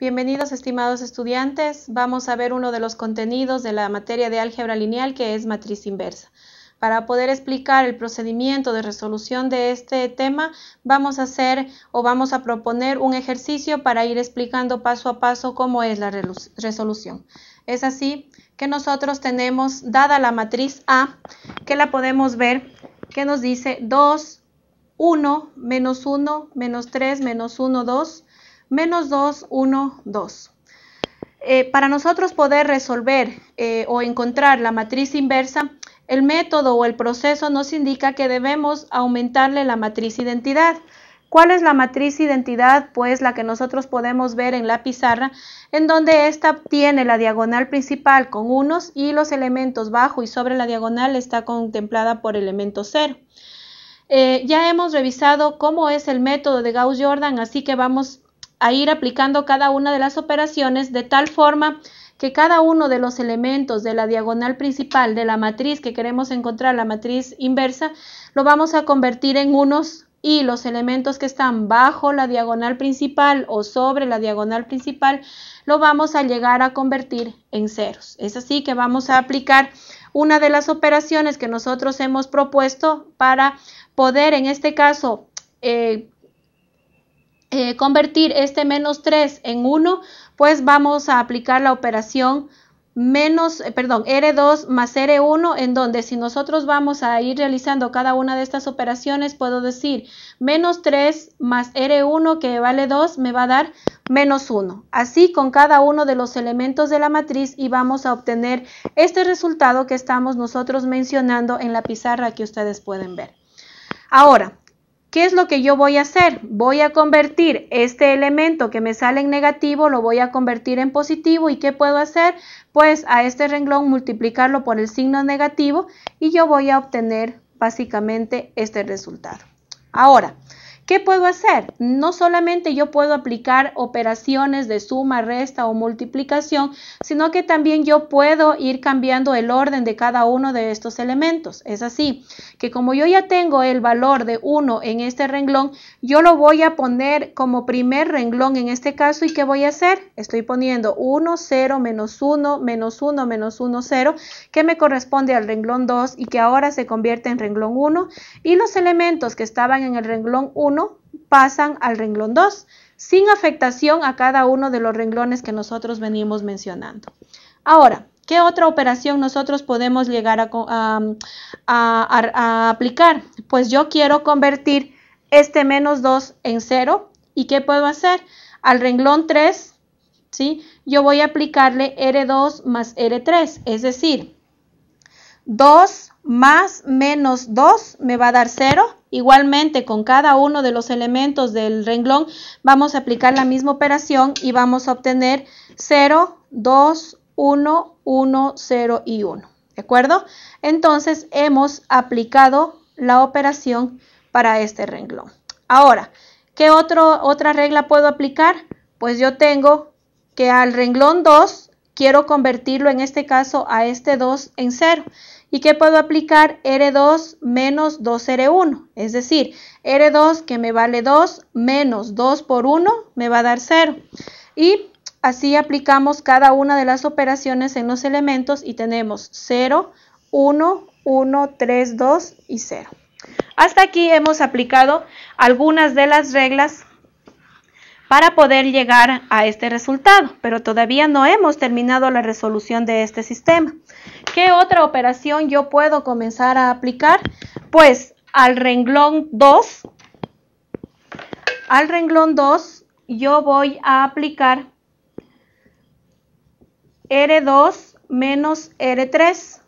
Bienvenidos estimados estudiantes. Vamos a ver uno de los contenidos de la materia de álgebra lineal que es matriz inversa. Para poder explicar el procedimiento de resolución de este tema, vamos a hacer o vamos a proponer un ejercicio para ir explicando paso a paso cómo es la resolución. Es así que nosotros tenemos, dada la matriz A, que la podemos ver, que nos dice 2, 1, menos 1, menos 3, menos 1, 2, menos 2, 1, 2. para nosotros poder resolver eh, o encontrar la matriz inversa, el método o el proceso nos indica que debemos aumentarle la matriz identidad. ¿Cuál es la matriz identidad? Pues la que nosotros podemos ver en la pizarra, en donde esta tiene la diagonal principal con unos y los elementos bajo y sobre la diagonal está contemplada por elemento cero. Eh, ya hemos revisado cómo es el método de Gauss-Jordan, así que vamos a ir aplicando cada una de las operaciones de tal forma que cada uno de los elementos de la diagonal principal de la matriz que queremos encontrar, la matriz inversa, lo vamos a convertir en unos y los elementos que están bajo la diagonal principal o sobre la diagonal principal lo vamos a llegar a convertir en ceros. Es así que vamos a aplicar una de las operaciones que nosotros hemos propuesto para poder en este caso eh, eh, convertir este menos 3 en 1, pues vamos a aplicar la operación menos, eh, perdón, R2 más R1, en donde si nosotros vamos a ir realizando cada una de estas operaciones, puedo decir menos 3 más R1 que vale 2 me va a dar menos 1. Así con cada uno de los elementos de la matriz y vamos a obtener este resultado que estamos nosotros mencionando en la pizarra que ustedes pueden ver. Ahora, ¿Qué es lo que yo voy a hacer? Voy a convertir este elemento que me sale en negativo, lo voy a convertir en positivo. ¿Y qué puedo hacer? Pues a este renglón multiplicarlo por el signo negativo y yo voy a obtener básicamente este resultado. Ahora, ¿Qué puedo hacer? No solamente yo puedo aplicar operaciones de suma, resta o multiplicación, sino que también yo puedo ir cambiando el orden de cada uno de estos elementos. Es así, que como yo ya tengo el valor de 1 en este renglón, yo lo voy a poner como primer renglón en este caso y ¿qué voy a hacer? Estoy poniendo 1, 0, menos 1, menos 1, menos 1, 0, que me corresponde al renglón 2 y que ahora se convierte en renglón 1 y los elementos que estaban en el renglón 1 pasan al renglón 2, sin afectación a cada uno de los renglones que nosotros venimos mencionando. Ahora, ¿qué otra operación nosotros podemos llegar a, aplicar? Pues yo quiero convertir este menos 2 en 0. ¿Y qué puedo hacer? Al renglón 3, ¿sí? Yo voy a aplicarle R2 más R3, es decir, 2 más menos 2 me va a dar 0 Igualmente, con cada uno de los elementos del renglón, vamos a aplicar la misma operación y vamos a obtener 0, 2, 1, 1, 0 y 1. ¿De acuerdo? Entonces, hemos aplicado la operación para este renglón. Ahora, ¿qué otra regla puedo aplicar? Pues yo tengo que al renglón 2 quiero convertirlo en este caso a este 2 en 0. ¿Y qué puedo aplicar? R2 menos 2R1. Es decir, R2 que me vale 2 menos 2 por 1 me va a dar 0. Y así aplicamos cada una de las operaciones en los elementos y tenemos 0, 1, 1, 3, 2 y 0. Hasta aquí hemos aplicado algunas de las reglas para poder llegar a este resultado, pero todavía no hemos terminado la resolución de este sistema. ¿Qué otra operación yo puedo comenzar a aplicar? Pues al renglón 2, al renglón 2 yo voy a aplicar R2 menos R3.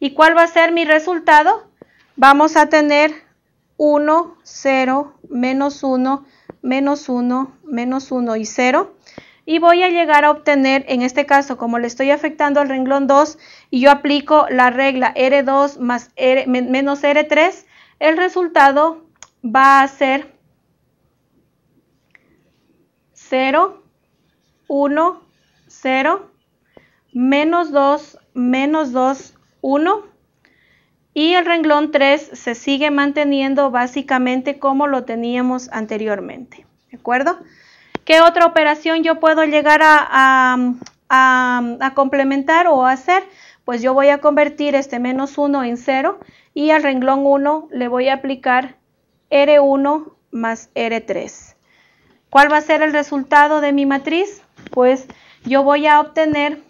¿Y cuál va a ser mi resultado? Vamos a tener 1, 0, menos 1, menos 1, menos 1 y 0 y voy a llegar a obtener, en este caso, como le estoy afectando al renglón 2 y yo aplico la regla R2 más R, menos R3, el resultado va a ser 0, 1, 0, menos 2, menos 2, 1. Y el renglón 3 se sigue manteniendo básicamente como lo teníamos anteriormente. ¿De acuerdo? ¿Qué otra operación yo puedo llegar a, complementar o hacer? Pues yo voy a convertir este menos 1 en 0 y al renglón 1 le voy a aplicar R1 más R3. ¿Cuál va a ser el resultado de mi matriz? Pues yo voy a obtener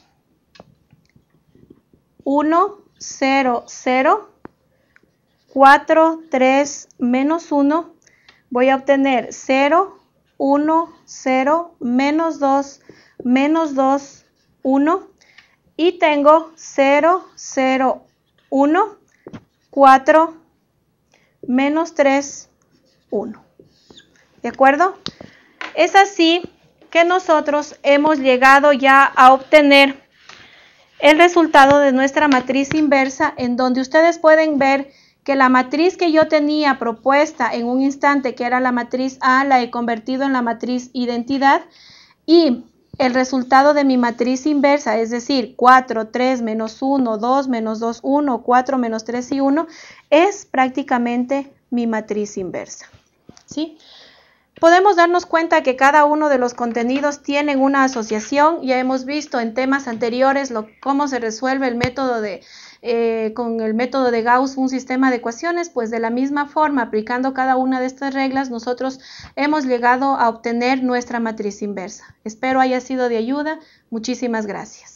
1, 0, 0, 4, 3, menos 1. Voy a obtener 0, 1, 0, menos 2, menos 2, 1. Y tengo 0, 0, 1, 4, menos 3, 1. ¿De acuerdo? Es así que nosotros hemos llegado ya a obtener el resultado de nuestra matriz inversa en donde ustedes pueden ver que la matriz que yo tenía propuesta en un instante, que era la matriz A, la he convertido en la matriz identidad y el resultado de mi matriz inversa, es decir, 4, 3, menos 1, 2, menos 2, 1, 4, menos 3 y 1, es prácticamente mi matriz inversa. ¿Sí? Podemos darnos cuenta que cada uno de los contenidos tienen una asociación. Ya hemos visto en temas anteriores lo, cómo se resuelve el método de eh, con el método de Gauss un sistema de ecuaciones, pues de la misma forma, aplicando cada una de estas reglas, nosotros hemos llegado a obtener nuestra matriz inversa. Espero haya sido de ayuda. Muchísimas gracias.